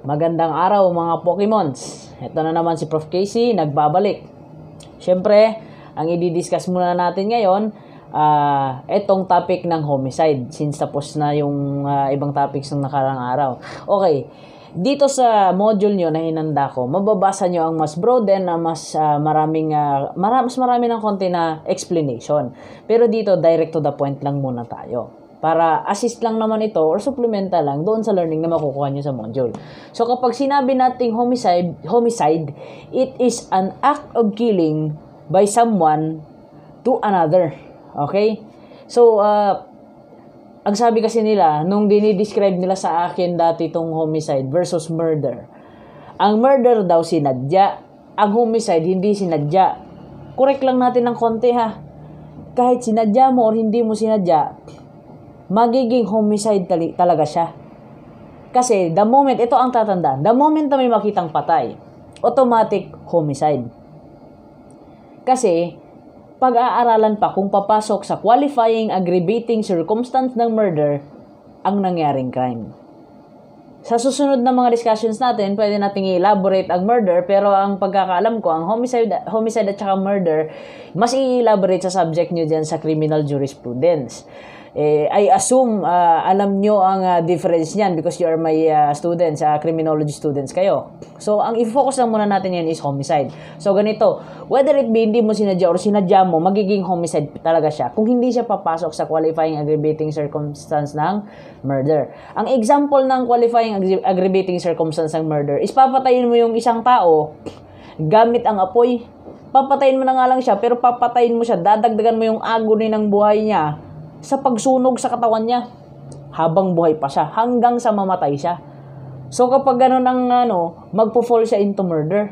Magandang araw mga Pokemons. Ito na naman si Prof. Casey, nagbabalik. Siyempre, ang i-discuss muna natin ngayon, uh, itong topic ng homicide since tapos na yung uh, ibang topics ng nakarang araw. Okay, dito sa module nyo na hinanda ko, mababasa nyo ang mas broaden na mas uh, maraming, uh, mara- mas marami ng konti na explanation. Pero dito, direct to the point lang muna tayo para assist lang naman ito or supplemental lang doon sa learning na makukuha nyo sa module. So kapag sinabi nating homicide, homicide, it is an act of killing by someone to another. Okay? So, uh, ang sabi kasi nila, nung dinidescribe nila sa akin dati itong homicide versus murder, ang murder daw sinadya, ang homicide hindi sinadya. Correct lang natin ng konti ha. Kahit sinadya mo or hindi mo sinadya, magiging homicide tali- talaga siya. Kasi the moment, ito ang tatandaan, the moment na may makitang patay, automatic homicide. Kasi, pag-aaralan pa kung papasok sa qualifying aggravating circumstance ng murder ang nangyaring crime. Sa susunod na mga discussions natin, pwede nating i-elaborate ang murder pero ang pagkakaalam ko, ang homicide, homicide at saka murder, mas i-elaborate sa subject nyo dyan sa criminal jurisprudence eh, I assume uh, alam nyo ang uh, difference niyan because you are my uh, students, uh, criminology students kayo. So, ang i-focus lang muna natin ngayon is homicide. So, ganito, whether it be hindi mo sinadya or sinadya mo, magiging homicide talaga siya kung hindi siya papasok sa qualifying aggravating circumstance ng murder. Ang example ng qualifying aggravating circumstance ng murder is papatayin mo yung isang tao gamit ang apoy, papatayin mo na nga lang siya, pero papatayin mo siya, dadagdagan mo yung agony ng buhay niya, sa pagsunog sa katawan niya habang buhay pa siya hanggang sa mamatay siya. So kapag ganun ang ano, magpo-fall siya into murder.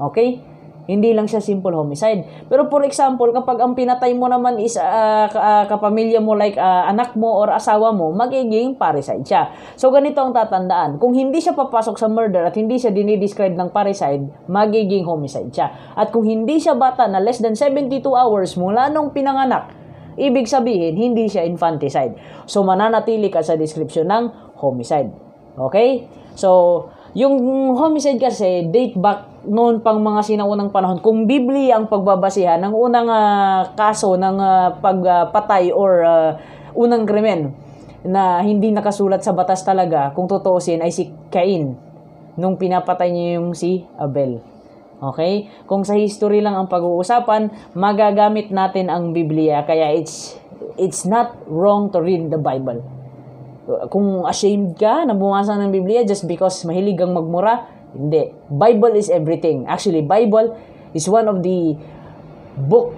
Okay? Hindi lang siya simple homicide. Pero for example, kapag ang pinatay mo naman is uh, uh, kapamilya mo like uh, anak mo or asawa mo, magiging parricide siya. So ganito ang tatandaan. Kung hindi siya papasok sa murder at hindi siya dinidescribe ng parricide, magiging homicide siya. At kung hindi siya bata na less than 72 hours mula nung pinanganak, Ibig sabihin, hindi siya infanticide. So, mananatili ka sa description ng homicide. Okay? So, yung homicide kasi, date back noon pang mga sinaunang panahon. Kung Biblia ang pagbabasihan, ng unang uh, kaso ng uh, ah, pagpatay ah, uh, or uh, unang krimen na hindi nakasulat sa batas talaga, kung tutuusin, ay si Cain nung pinapatay niya yung si Abel. Okay? Kung sa history lang ang pag-uusapan, magagamit natin ang Biblia kaya it's it's not wrong to read the Bible. Kung ashamed ka na bumasa ng Biblia just because mahilig kang magmura, hindi. Bible is everything. Actually, Bible is one of the book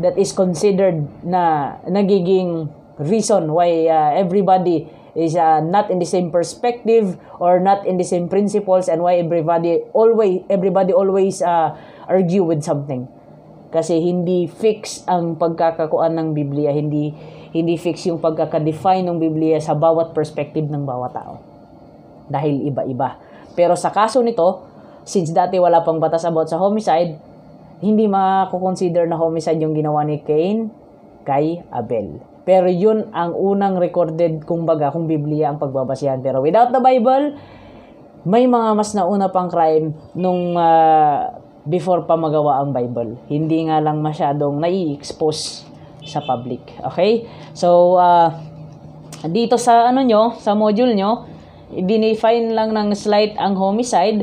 that is considered na nagiging reason why uh, everybody is uh, not in the same perspective or not in the same principles and why everybody always everybody always uh, argue with something kasi hindi fix ang pagkakakuan ng Biblia hindi hindi fix yung pagkakadefine ng Biblia sa bawat perspective ng bawat tao dahil iba-iba pero sa kaso nito since dati wala pang batas about sa homicide hindi makukonsider na homicide yung ginawa ni Cain kay Abel pero yun ang unang recorded, kumbaga, kung Biblia ang pagbabasihan. Pero without the Bible, may mga mas nauna pang crime nung uh, before pa magawa ang Bible. Hindi nga lang masyadong nai-expose sa public. Okay? So, uh, dito sa ano nyo, sa module nyo, dinefine lang ng slight ang homicide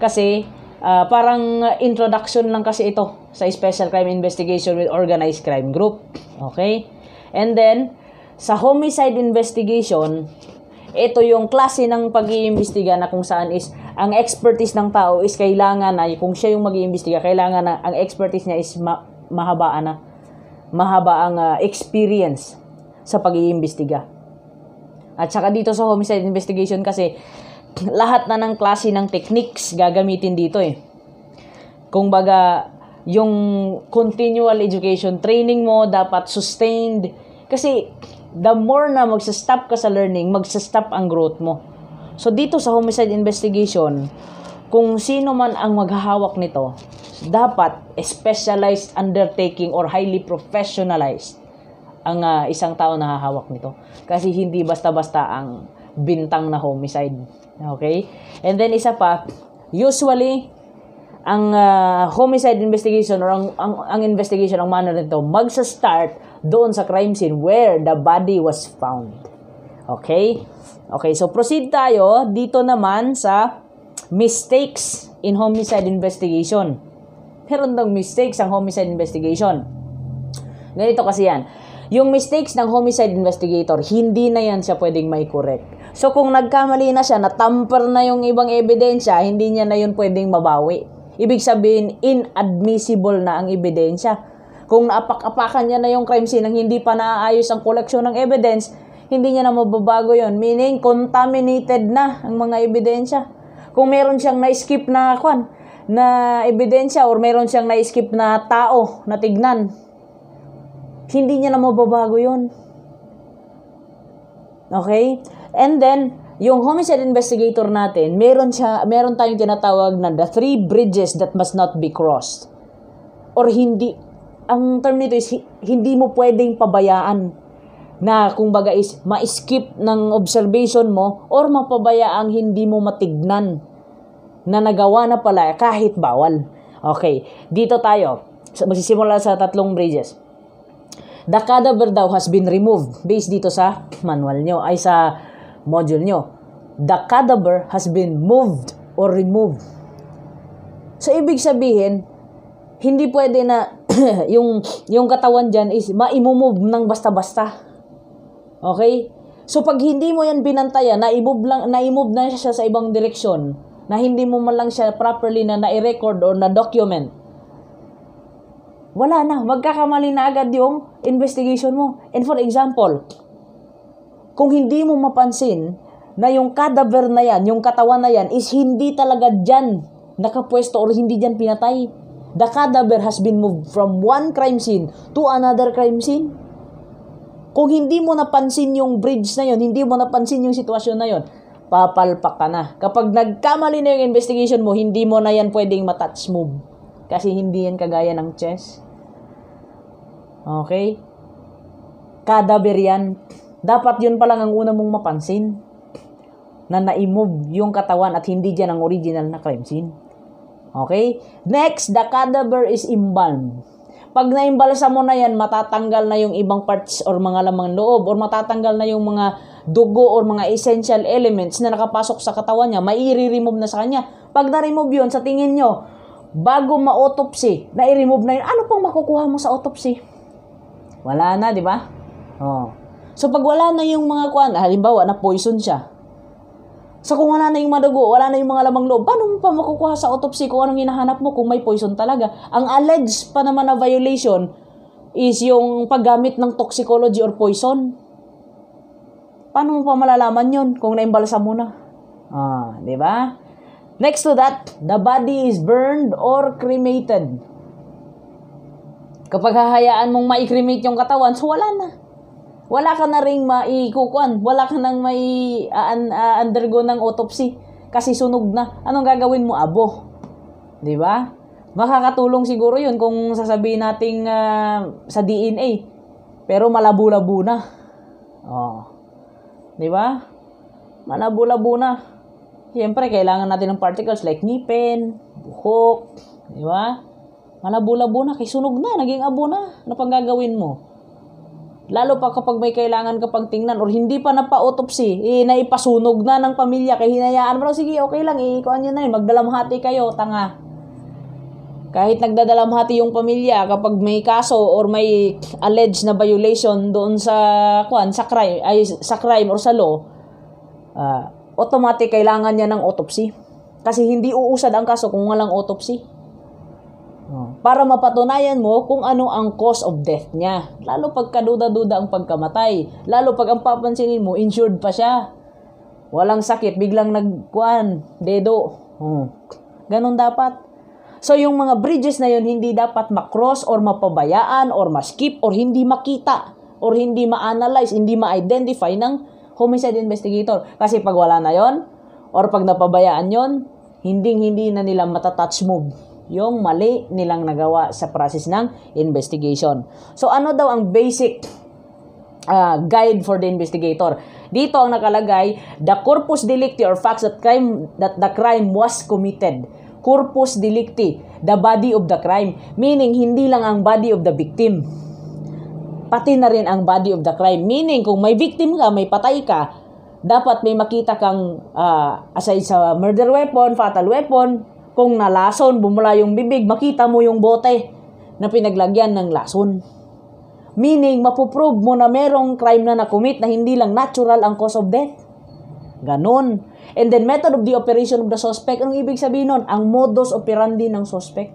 kasi uh, parang introduction lang kasi ito sa special crime investigation with organized crime group. Okay? And then, sa homicide investigation, ito yung klase ng pag-iimbestiga na kung saan is ang expertise ng tao is kailangan na kung siya yung mag-iimbestiga kailangan na ang expertise niya is ma- mahaba na mahaba ang uh, experience sa pag-iimbestiga. At saka dito sa homicide investigation kasi lahat na ng klase ng techniques gagamitin dito eh. Kung baga yung continual education training mo dapat sustained kasi the more na magsa-stop ka sa learning, magsa-stop ang growth mo. So dito sa homicide investigation, kung sino man ang maghahawak nito, dapat specialized undertaking or highly professionalized ang uh, isang tao na hahawak nito. Kasi hindi basta-basta ang bintang na homicide. Okay? And then isa pa, usually ang uh, homicide investigation or ang, ang, ang investigation, ang manner nito, magsa-start doon sa crime scene where the body was found. Okay? Okay, so proceed tayo dito naman sa mistakes in homicide investigation. Meron daw mistakes ang homicide investigation. Ganito kasi yan. Yung mistakes ng homicide investigator, hindi na yan siya pwedeng may correct. So kung nagkamali na siya, natamper na yung ibang ebidensya, hindi niya na yun pwedeng mabawi. Ibig sabihin, inadmissible na ang ebidensya. Kung naapak-apakan niya na yung crime scene nang hindi pa naaayos ang koleksyon ng evidence, hindi niya na mababago yon. Meaning, contaminated na ang mga ebidensya. Kung meron siyang na-skip na, kwan, na ebidensya or meron siyang na-skip na tao na tignan, hindi niya na mababago yon. Okay? And then, yung homicide investigator natin, meron siya, meron tayong tinatawag na the three bridges that must not be crossed. Or hindi ang term nito is hindi mo pwedeng pabayaan na kumbaga is ma-skip ng observation mo or mapabayaang hindi mo matignan na nagawa na pala kahit bawal. Okay, dito tayo. Magsisimula sa tatlong bridges. The cadaver daw has been removed based dito sa manual nyo ay sa module nyo. The cadaver has been moved or removed. So, ibig sabihin, hindi pwede na yung, yung katawan diyan is maimove nang basta-basta. Okay? So pag hindi mo yan binantayan, naimove, lang, na naimove na siya sa ibang direksyon, na hindi mo man lang siya properly na na-record or na-document, wala na. Magkakamali na agad yung investigation mo. And for example, kung hindi mo mapansin na yung cadaver na yan, yung katawan na yan, is hindi talaga dyan nakapwesto or hindi dyan pinatay the cadaver has been moved from one crime scene to another crime scene. Kung hindi mo napansin yung bridge na yon, hindi mo napansin yung sitwasyon na yon, papalpak ka na. Kapag nagkamali na yung investigation mo, hindi mo na yan pwedeng matouch move. Kasi hindi yan kagaya ng chess. Okay? Cadaver yan. Dapat yun pa lang ang una mong mapansin na na-move yung katawan at hindi dyan ang original na crime scene. Okay? Next, the cadaver is embalmed. Pag naimbalasa mo na yan, matatanggal na yung ibang parts or mga lamang loob or matatanggal na yung mga dugo or mga essential elements na nakapasok sa katawan niya, mairi-remove na sa kanya. Pag na-remove yun, sa tingin nyo, bago ma-autopsy, na-remove na yun, ano pang makukuha mo sa autopsy? Wala na, di ba? Oh. So, pag wala na yung mga kuan, halimbawa, na-poison siya, So kung wala na yung madugo, wala na yung mga lamang loob, paano mo pa makukuha sa autopsy kung anong hinahanap mo kung may poison talaga? Ang alleged pa naman na violation is yung paggamit ng toxicology or poison. Paano mo pa malalaman yon kung naimbalsa mo na? Ah, di ba? Next to that, the body is burned or cremated. Kapag hahayaan mong ma-cremate yung katawan, so wala na wala ka na ring maikukuan, wala ka nang may uh, ah, un, uh, ah, undergo ng autopsy kasi sunog na. Anong gagawin mo, abo? 'Di ba? Makakatulong siguro 'yun kung sasabihin nating uh, sa DNA. Pero malabo-labo na. Oh. 'Di ba? Malabo-labo na. Siyempre, kailangan natin ng particles like ngipin, buhok, 'di ba? Malabo-labo na, kay sunog na, naging abo na. Ano pang gagawin mo? Lalo pa kapag may kailangan ka pang tingnan or hindi pa napa-autopsy, eh, naipasunog na ng pamilya, kay hinayaan mo lang, sige, okay lang, iikuan eh, nyo na yun, magdalamhati kayo, tanga. Kahit nagdadalamhati yung pamilya kapag may kaso or may alleged na violation doon sa kwan, sa crime, ay sa crime or sa law, uh, automatic kailangan niya ng autopsy. Kasi hindi uusad ang kaso kung walang autopsy para mapatunayan mo kung ano ang cause of death niya. Lalo pag kaduda-duda ang pagkamatay. Lalo pag ang papansinin mo, insured pa siya. Walang sakit, biglang nagkuan, dedo. Hmm. Ganon dapat. So yung mga bridges na yun, hindi dapat makross or mapabayaan or maskip or hindi makita or hindi ma-analyze, hindi ma-identify ng homicide investigator. Kasi pag wala na yon or pag napabayaan yon, hinding-hindi na nila matatouch move yung mali nilang nagawa sa process ng investigation. So ano daw ang basic uh, guide for the investigator? Dito ang nakalagay, the corpus delicti or facts that crime that the crime was committed. Corpus delicti, the body of the crime, meaning hindi lang ang body of the victim pati na rin ang body of the crime. Meaning, kung may victim ka, may patay ka, dapat may makita kang uh, aside sa murder weapon, fatal weapon, kung nalason, bumula yung bibig, makita mo yung bote na pinaglagyan ng lason. Meaning, mapuprove mo na merong crime na nakumit na hindi lang natural ang cause of death. Ganon. And then, method of the operation of the suspect, anong ibig sabihin nun? Ang modus operandi ng suspect.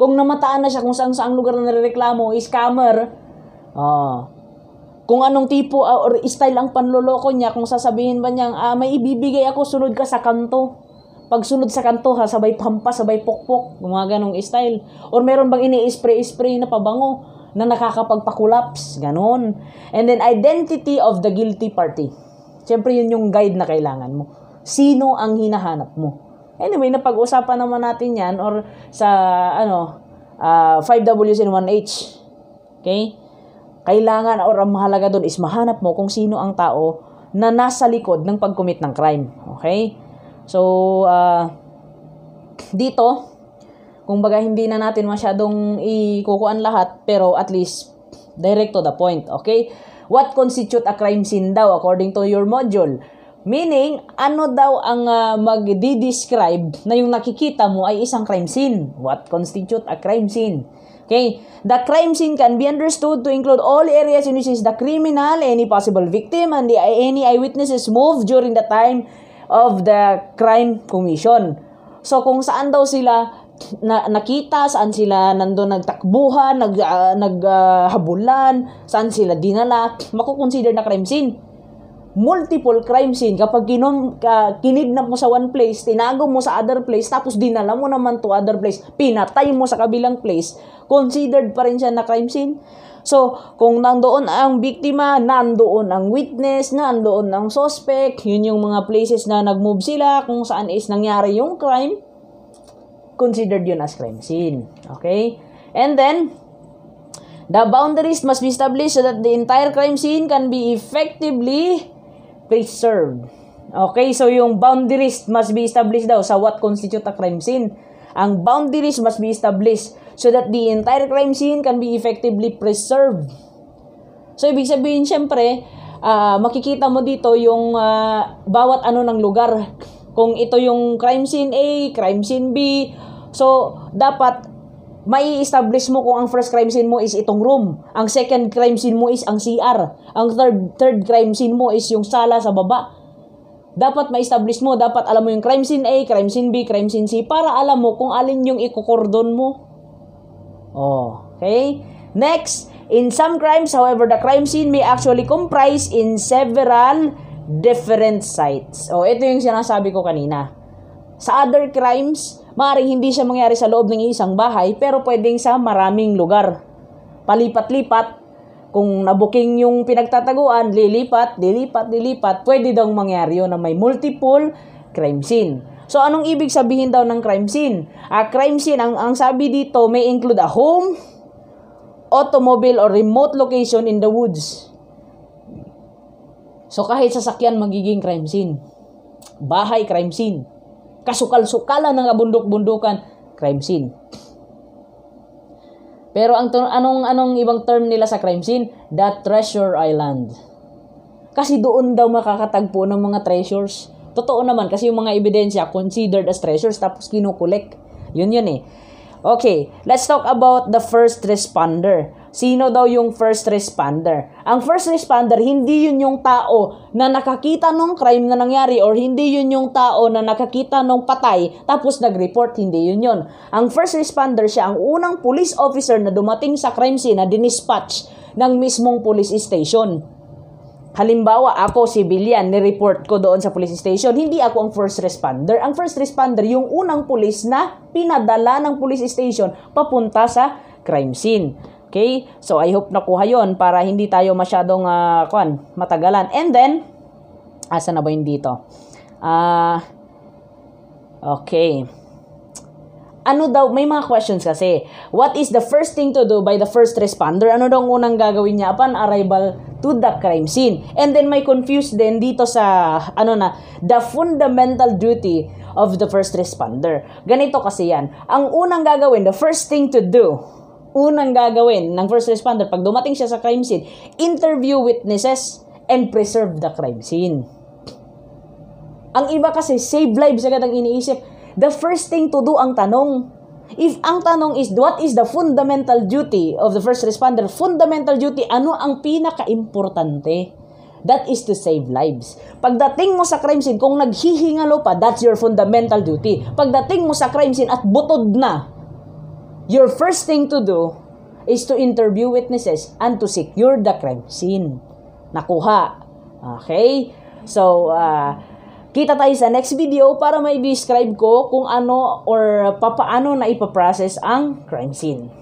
Kung namataan na siya kung saan saan lugar na nare is scammer, ah, kung anong tipo ah, or style ang panloloko niya, kung sasabihin ba niya, ah, may ibibigay ako, sunod ka sa kanto pagsunod sa kanto ha, sabay pampa, sabay pokpok, mga ganong style. Or meron bang ini-spray-spray na pabango na nakakapagpa-collapse, ganon. And then identity of the guilty party. Siyempre yun yung guide na kailangan mo. Sino ang hinahanap mo? Anyway, napag-usapan naman natin yan or sa ano, uh, ah, 5Ws in 1H. Okay? Kailangan or ang mahalaga doon is mahanap mo kung sino ang tao na nasa likod ng pagkumit ng crime. Okay? So, uh, dito, kung baga hindi na natin masyadong ikukuan lahat, pero at least direct to the point, okay? What constitute a crime scene daw according to your module? Meaning, ano daw ang uh, ah, mag-describe na yung nakikita mo ay isang crime scene? What constitute a crime scene? Okay? The crime scene can be understood to include all areas in which is the criminal, any possible victim, and the, any eyewitnesses moved during the time of the Crime Commission. So kung saan daw sila na, nakita saan sila nandoon nagtakbuhan, nag uh, ah, naghabulan, saan sila dinala, mako na crime scene. Multiple crime scene kapag kinom ka, kinidnap mo sa one place, tinago mo sa other place, tapos dinala mo naman to other place, pinatay mo sa kabilang place, considered pa rin siya na crime scene. So, kung nandoon ang biktima, nandoon ang witness, nandoon ang suspect, yun yung mga places na nag-move sila kung saan is nangyari yung crime, considered yun as crime scene. Okay? And then, the boundaries must be established so that the entire crime scene can be effectively preserved. Okay, so yung boundaries must be established daw sa what constitute a crime scene. Ang boundaries must be established so that the entire crime scene can be effectively preserved. So, ibig sabihin, syempre, uh, makikita mo dito yung uh, bawat ano ng lugar. Kung ito yung crime scene A, crime scene B. So, dapat may establish mo kung ang first crime scene mo is itong room. Ang second crime scene mo is ang CR. Ang third third crime scene mo is yung sala sa baba. Dapat ma-establish mo, dapat alam mo yung crime scene A, crime scene B, crime scene C para alam mo kung alin yung ikokordon mo. Oh, okay? Next, in some crimes, however, the crime scene may actually comprise in several different sites. Oh, ito yung sinasabi ko kanina. Sa other crimes, maaaring hindi siya mangyari sa loob ng isang bahay, pero pwedeng sa maraming lugar. Palipat-lipat, kung nabuking yung pinagtataguan, lilipat, lilipat, lilipat, pwede daw mangyari yun na may multiple crime scene. So anong ibig sabihin daw ng crime scene? A ah, crime scene, ang, ang sabi dito may include a home, automobile or remote location in the woods. So kahit sasakyan magiging crime scene. Bahay crime scene. Kasukal-sukalan ng bundok-bundukan crime scene. Pero ang anong anong ibang term nila sa crime scene? That Treasure Island. Kasi doon daw makakatagpo ng mga treasures Totoo naman kasi yung mga ebidensya considered as treasures tapos kinukulik. Yun yun eh. Okay, let's talk about the first responder. Sino daw yung first responder? Ang first responder, hindi yun yung tao na nakakita nung crime na nangyari or hindi yun yung tao na nakakita nung patay tapos nag-report, hindi yun yun. Ang first responder siya, ang unang police officer na dumating sa crime scene na dinispatch ng mismong police station. Halimbawa, ako, civilian, nireport ko doon sa police station, hindi ako ang first responder. Ang first responder, yung unang police na pinadala ng police station papunta sa crime scene. Okay? So, I hope nakuha yon para hindi tayo masyadong uh, kwan, matagalan. And then, asa na ba yun dito? Ah, uh, okay. Ano daw, may mga questions kasi. What is the first thing to do by the first responder? Ano daw unang gagawin niya upon arrival to the crime scene. And then may confused din dito sa ano na the fundamental duty of the first responder. Ganito kasi yan. Ang unang gagawin, the first thing to do unang gagawin ng first responder pag dumating siya sa crime scene, interview witnesses and preserve the crime scene. Ang iba kasi, save lives agad ang iniisip. The first thing to do ang tanong, If ang tanong is, what is the fundamental duty of the first responder? Fundamental duty, ano ang pinaka-importante? That is to save lives. Pagdating mo sa crime scene, kung naghihingalo pa, that's your fundamental duty. Pagdating mo sa crime scene at butod na, your first thing to do is to interview witnesses and to secure the crime scene. Nakuha. Okay? So, uh, Kita tayo sa next video para may describe ko kung ano or papaano na ipaprocess ang crime scene.